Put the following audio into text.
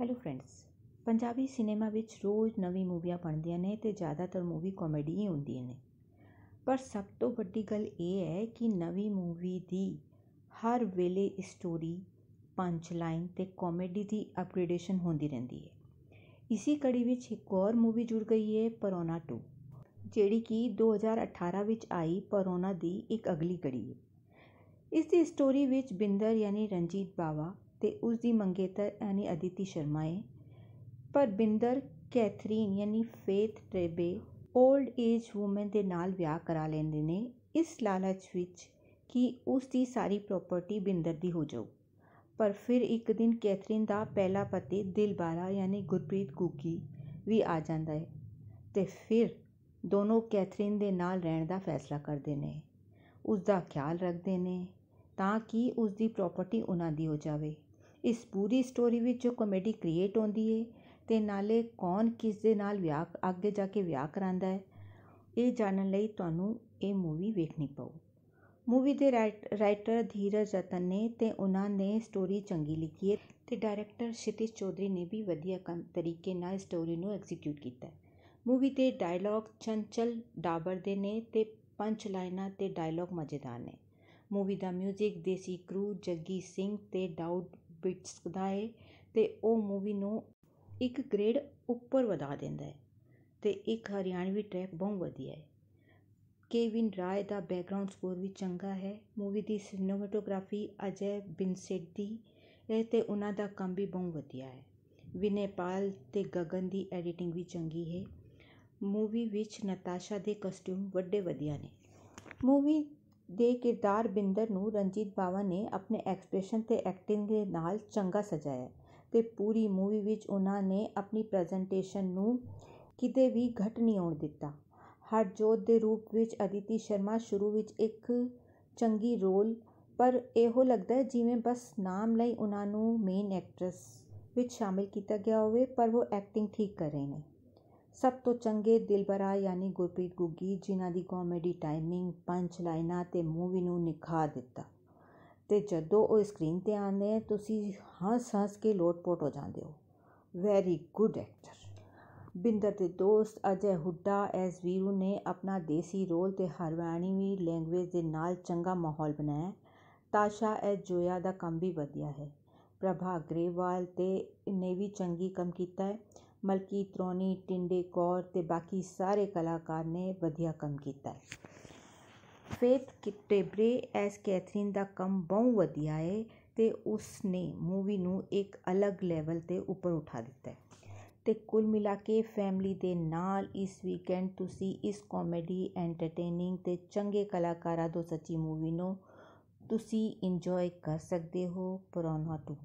hello friends Punjabi cinema ਵਿੱਚ ਰੋਜ਼ ਨਵੀਂ ਮੂਵੀਆਂ ਬਣਦੀਆਂ ਨੇ ਤੇ ਜ਼ਿਆਦਾਤਰ ਮੂਵੀ ਕਾਮੇਡੀ ਹੀ ਹੁੰਦੀਆਂ ਨੇ ਪਰ ਸਭ ਤੋਂ ਵੱਡੀ ਗੱਲ ਇਹ ਹੈ ਕਿ ਨਵੀਂ ਮੂਵੀ ਦੀ ਹਰ ਵੇਲੇ ਸਟੋਰੀ ਪੰਜ ਲਾਈਨ ਤੇ ਕਾਮੇਡੀ ਦੀ ਅਪਗ੍ਰੇਡੇਸ਼ਨ ਹੁੰਦੀ ਰਹਿੰਦੀ ਹੈ ਇਸੇ ਕੜੀ ਵਿੱਚ ਇੱਕ ਹੋਰ ਮੂਵੀ ਜੁੜ ਗਈ ਹੈ ਪਰੋਨਾ 2 ਜਿਹੜੀ ਕਿ 2018 ਵਿੱਚ ਆਈ ਪਰੋਨਾ ਦੀ ਇੱਕ ਅਗਲੀ ਕੜੀ ਹੈ ਇਸ ਦੀ ਸਟੋਰੀ ਵਿੱਚ ਬਿੰਦਰ ਯਾਨੀ ਰਣਜੀਤ ਬਾਵਾ ਤੇ ਉਸ ਦੀ ਮੰਗੇਤਰ ਯਾਨੀ ਅਦਿਤੀ ਸ਼ਰਮਾ ਹੈ ਬਿੰਦਰ ਕੈਥਰੀਨ ਯਾਨੀ ਫੇਥ ਟ੍ਰੇਬੇ 올ਡ ਏਜ ਊਮਨ ਦੇ ਨਾਲ ਵਿਆਹ ਕਰਾ ਲੈਂਦੇ ਨੇ ਇਸ ਲਾਲਚ ਵਿੱਚ ਕਿ ਉਸ ਦੀ ਸਾਰੀ ਪ੍ਰਾਪਰਟੀ ਬਿੰਦਰ ਦੀ ਹੋ ਜਾਊ ਪਰ ਫਿਰ ਇੱਕ ਦਿਨ ਕੈਥਰੀਨ ਦਾ ਪਹਿਲਾ ਪਤੀ ਦਿਲਬਾਰਾ ਯਾਨੀ ਗੁਰਪ੍ਰੀਤ ਗੁੱਗੀ ਵੀ ਆ ਜਾਂਦਾ ਹੈ ਤੇ ਫਿਰ ਦੋਨੋਂ ਕੈਥਰੀਨ ਦੇ ਨਾਲ ਰਹਿਣ ਦਾ ਫੈਸਲਾ ਕਰਦੇ ਨੇ ਉਸ ਦਾ ਖਿਆਲ ਰੱਖਦੇ ਨੇ ਤਾਂ ਕਿ ਉਸ ਦੀ ਪ੍ਰਾਪਰਟੀ ਉਹਨਾਂ ਦੀ ਹੋ ਜਾਵੇ ਇਸ ਪੂਰੀ ਸਟੋਰੀ ਵਿੱਚ ਜੋ ਕਮੇਡੀ ਕ੍ਰੀਏਟ ਹੁੰਦੀ ਹੈ ਤੇ ਨਾਲੇ ਕੌਣ ਕਿਸ ਦੇ ਨਾਲ ਵਿਆਹ ਅੱਗੇ ਜਾ ਕੇ ਵਿਆਹ ਕਰਾਂਦਾ ਹੈ ਇਹ ਜਾਣਨ ਲਈ ਤੁਹਾਨੂੰ ਇਹ ਮੂਵੀ ਵੇਖਣੀ ਪਊ ਮੂਵੀ ਦੇ ਰਾਈਟਰ ਧੀਰਜ ਰਤਨ ਨੇ ਤੇ ਉਹਨਾਂ ਨੇ ਸਟੋਰੀ ਚੰਗੀ ਲਿਖੀ ਹੈ ਤੇ ਡਾਇਰੈਕਟਰ ਸ਼ਿਤਿਸ਼ ਚੌਧਰੀ ਨੇ ਵੀ ਵਧੀਆ ਕੰਮ ਤਰੀਕੇ ਨਾਲ ਸਟੋਰੀ ਨੂੰ ਐਗਜ਼ੀਕਿਊਟ ਕੀਤਾ ਮੂਵੀ ਦੇ ਡਾਇਲੌਗ ਚੰਚਲ ਡਾਬਰ ਦੇ ਨੇ ਤੇ ਪੰਜ ਲਾਈਨਾਂ ਤੇ ਡਾਇਲੌਗ ਮਜ਼ੇਦਾਰ ਨੇ ਮੂਵੀ ਦਾ 뮤직 ਦੇਸੀ ਕਰੂ ਜੱਗੀ ਸਿੰਘ ਤੇ ਡਾਊਡ ਪਿਸਕਦਾ ਹੈ ਤੇ ਉਹ ਮੂਵੀ ਨੂੰ ਇੱਕ ਗ੍ਰੇਡ ਉੱਪਰ ਵਧਾ ਦਿੰਦਾ ਹੈ ਤੇ ਇੱਕ ਹਰਿਆਣਵੀ ਟਰੈਕ ਬਹੁਤ ਵਧੀਆ ਹੈ ਕੇਵਿਨ ਰਾਏ ਦਾ ਬੈਕਗ੍ਰਾਉਂਡ ਸਕੋਰ ਵੀ ਚੰਗਾ ਹੈ ਮੂਵੀ ਦੀ ਸਿਨੇਮੈਟੋਗ੍ਰਾਫੀ ਅਜੈ ਦੀ ਹੈ ਤੇ ਉਹਨਾਂ ਦਾ ਕੰਮ ਵੀ ਬਹੁਤ ਵਧੀਆ ਹੈ ਵਿਨੇ ਪਾਲ ਗਗਨ ਦੀ ਐਡੀਟਿੰਗ ਵੀ ਚੰਗੀ ਹੈ ਮੂਵੀ ਵਿੱਚ ਨਤਾਸ਼ਾ ਦੇ ਕਸਟਿਊਮ ਵੱਡੇ ਵਧੀਆ ਨੇ ਮੂਵੀ ਦੇ ਕਿਰਦਾਰ ਬਿੰਦਰ ਨੂੰ ਰਣਜੀਤ ਬਾਵਾ ਨੇ ਆਪਣੇ ਐਕਸਪ੍ਰੈਸ਼ਨ ਤੇ ਐਕਟਿੰਗ ਦੇ ਨਾਲ ਚੰਗਾ ਸਜਾਇਆ ਤੇ ਪੂਰੀ ਮੂਵੀ ਵਿੱਚ ਉਹਨਾਂ ਨੇ ਆਪਣੀ ਪ੍ਰੈਜੈਂਟੇਸ਼ਨ ਨੂੰ ਕਿਤੇ ਵੀ ਘਟ ਨਹੀਂ ਆਉਣ ਦਿੱਤਾ ਹਰਜੋਤ ਦੇ ਰੂਪ ਵਿੱਚ ਅਦਿਤੀ ਸ਼ਰਮਾ ਸ਼ੁਰੂ ਵਿੱਚ ਇੱਕ ਚੰਗੀ ਰੋਲ ਪਰ ਇਹੋ ਲੱਗਦਾ ਜਿਵੇਂ ਬਸ ਨਾਮ ਲਈ ਉਹਨਾਂ ਨੂੰ ਮੇਨ ਐਕਟਰਸ ਵਿੱਚ ਸ਼ਾਮਿਲ ਕੀਤਾ ਗਿਆ ਹੋਵੇ ਪਰ ਉਹ ਐਕਟਿੰਗ ਠੀਕ ਕਰ ਰਹੇ ਨੇ ਸਭ ਤੋਂ ਚੰਗੇ ਦਿਲਬਰਾ ਯਾਨੀ ਗੁਰਪ੍ਰੀਤ ਗੁੱਗੀ ਜਿਨ੍ਹਾਂ ਦੀ ਕਾਮੇਡੀ ਟਾਈਮਿੰਗ ਪੰਚ ਲਾਈਨਾਂ ਤੇ ਮੂਵੀ ਨੂੰ ਨਿਖਾਰ ਦਿੱਤਾ ਤੇ ਜਦੋਂ ਉਹ ਸਕਰੀਨ 'ਤੇ ਆਉਂਦੇ ਤੁਸੀਂ ਹੱਸ ਹੱਸ ਕੇ ਲੋਟਪੋਟ ਹੋ ਜਾਂਦੇ ਹੋ ਵੈਰੀ ਗੁੱਡ ਐਕਟਰ ਬਿੰਦਰ ਦੇ ਦੋਸਤ ਅਜੇ ਹੁੱਡਾ ਐਸ ਵੀਰੂ ਨੇ ਆਪਣਾ ਦੇਸੀ ਰੋਲ ਅਤੇ ਵੀ ਲੈਂਗੁਏਜ ਦੇ ਨਾਲ ਚੰਗਾ ਮਾਹੌਲ ਬਣਾਇਆ ਤਾਸ਼ਾ ਐ ਜੋਇਆ ਦਾ ਕੰਮ ਵੀ ਵਧੀਆ ਹੈ ਪ੍ਰਭਾ ਗਰੇਵਾਲ 'ਤੇ ਨੇ ਵੀ ਚੰਗੀ ਕੰਮ ਕੀਤਾ ਹੈ ਮਲਕੀ ਰੋਣੀ ਟਿੰਡੇ ਕੌਰ ਅਤੇ ਬਾਕੀ ਸਾਰੇ ਕਲਾਕਾਰ ਨੇ ਵਧੀਆ ਕੰਮ ਕੀਤਾ ਹੈ ਫੇਥ ਟੇਬਰੇ ਐਸ ਕੈਥਰੀਨ ਦਾ ਕੰਮ ਬਹੁਤ ਵਧੀਆ ਹੈ ਅਤੇ ਉਸ ਨੇ ਮੂਵੀ ਨੂੰ ਇੱਕ ਅਲੱਗ ਲੈਵਲ 'ਤੇ ਉੱਪਰ ਉਠਾ ਦਿੱਤਾ ਹੈ ਅਤੇ ਕੁੱਲ ਮਿਲਾ ਕੇ ਫੈਮਿਲੀ ਦੇ ਨਾਲ ਇਸ ਵੀਕਐਂਡ ਤੁਸੀਂ ਇਸ ਕਾਮੇਡੀ ਐਂਟਰਟੇਨਿੰਗ ਅਤੇ ਚੰਗੇ ਕਲਾਕਾਰਾਂ ਤੋਂ ਸੱਚੀ ਮੂਵੀ ਨੂੰ ਤੁਸੀਂ ਇੰਜੋਏ ਕਰ ਸਕਦੇ ਹੋ ਪਰੋਨਵਾ ਟੂ